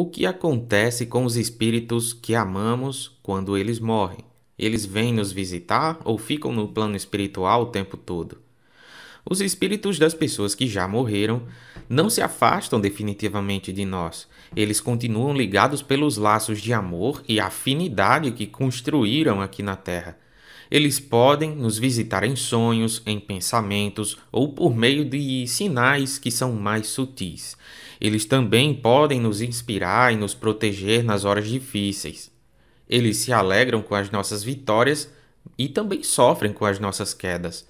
O que acontece com os espíritos que amamos quando eles morrem? Eles vêm nos visitar ou ficam no plano espiritual o tempo todo? Os espíritos das pessoas que já morreram não se afastam definitivamente de nós. Eles continuam ligados pelos laços de amor e afinidade que construíram aqui na Terra. Eles podem nos visitar em sonhos, em pensamentos ou por meio de sinais que são mais sutis. Eles também podem nos inspirar e nos proteger nas horas difíceis. Eles se alegram com as nossas vitórias e também sofrem com as nossas quedas.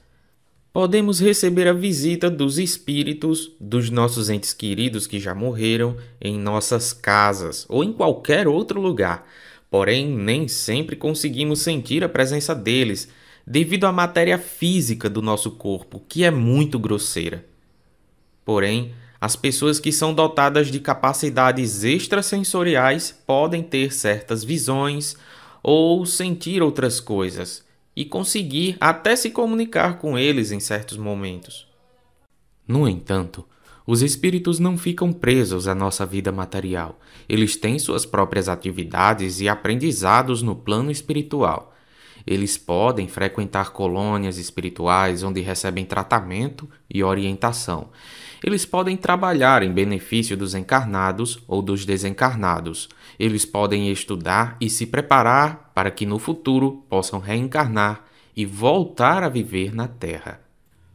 Podemos receber a visita dos espíritos dos nossos entes queridos que já morreram em nossas casas ou em qualquer outro lugar porém nem sempre conseguimos sentir a presença deles, devido à matéria física do nosso corpo, que é muito grosseira. Porém, as pessoas que são dotadas de capacidades extrasensoriais podem ter certas visões ou sentir outras coisas e conseguir até se comunicar com eles em certos momentos. No entanto, os espíritos não ficam presos à nossa vida material. Eles têm suas próprias atividades e aprendizados no plano espiritual. Eles podem frequentar colônias espirituais onde recebem tratamento e orientação. Eles podem trabalhar em benefício dos encarnados ou dos desencarnados. Eles podem estudar e se preparar para que no futuro possam reencarnar e voltar a viver na Terra.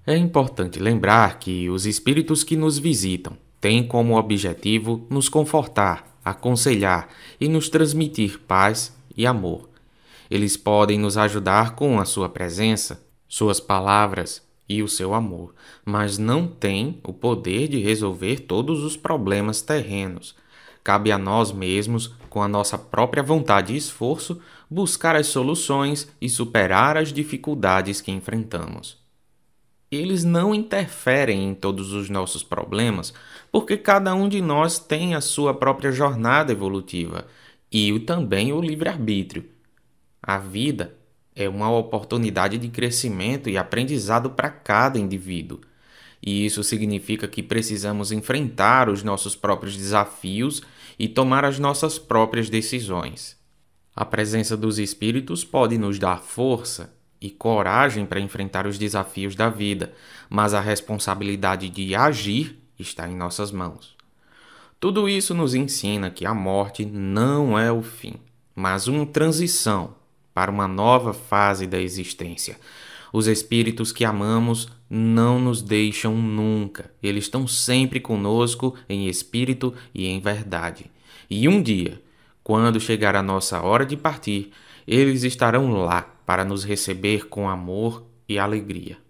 É importante lembrar que os espíritos que nos visitam têm como objetivo nos confortar, aconselhar e nos transmitir paz e amor. Eles podem nos ajudar com a sua presença, suas palavras e o seu amor, mas não têm o poder de resolver todos os problemas terrenos. Cabe a nós mesmos, com a nossa própria vontade e esforço, buscar as soluções e superar as dificuldades que enfrentamos eles não interferem em todos os nossos problemas, porque cada um de nós tem a sua própria jornada evolutiva e também o livre-arbítrio. A vida é uma oportunidade de crescimento e aprendizado para cada indivíduo. E isso significa que precisamos enfrentar os nossos próprios desafios e tomar as nossas próprias decisões. A presença dos espíritos pode nos dar força, e coragem para enfrentar os desafios da vida, mas a responsabilidade de agir está em nossas mãos. Tudo isso nos ensina que a morte não é o fim, mas uma transição para uma nova fase da existência. Os espíritos que amamos não nos deixam nunca, eles estão sempre conosco em espírito e em verdade. E um dia, quando chegar a nossa hora de partir, eles estarão lá para nos receber com amor e alegria.